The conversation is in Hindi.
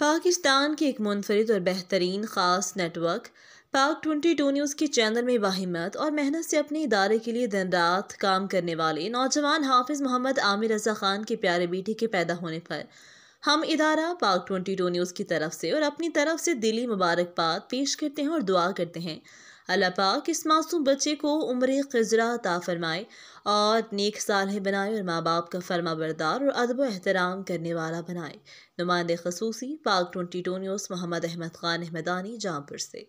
पाकिस्तान के एक मुनफरद और बेहतरीन ख़ास नेटवर्क पाक 22 न्यूज़ के चैनल में बाहिमत और मेहनत से अपने इदारे के लिए दिन रात काम करने वाले नौजवान हाफिज़ मोहम्मद आमिर रजा खान के प्यारे बेटे के पैदा होने पर हम इदारा पाक 22 न्यूज़ की तरफ से और अपनी तरफ से दिली मुबारकबाद पेश करते हैं और दुआ करते हैं अल्लाह पाक इस मासूम बच्चे को उम्र खजरा अता फरमाए और नेक साल बनाए और माँ बाप का फर्मा बरदार और अदब एहतराम करने वाला बनाए नुमाइंद खसूसी पाक ट्वेंटी टोनियोस मोहम्मद अहमद खान अहमदानी जामपुर से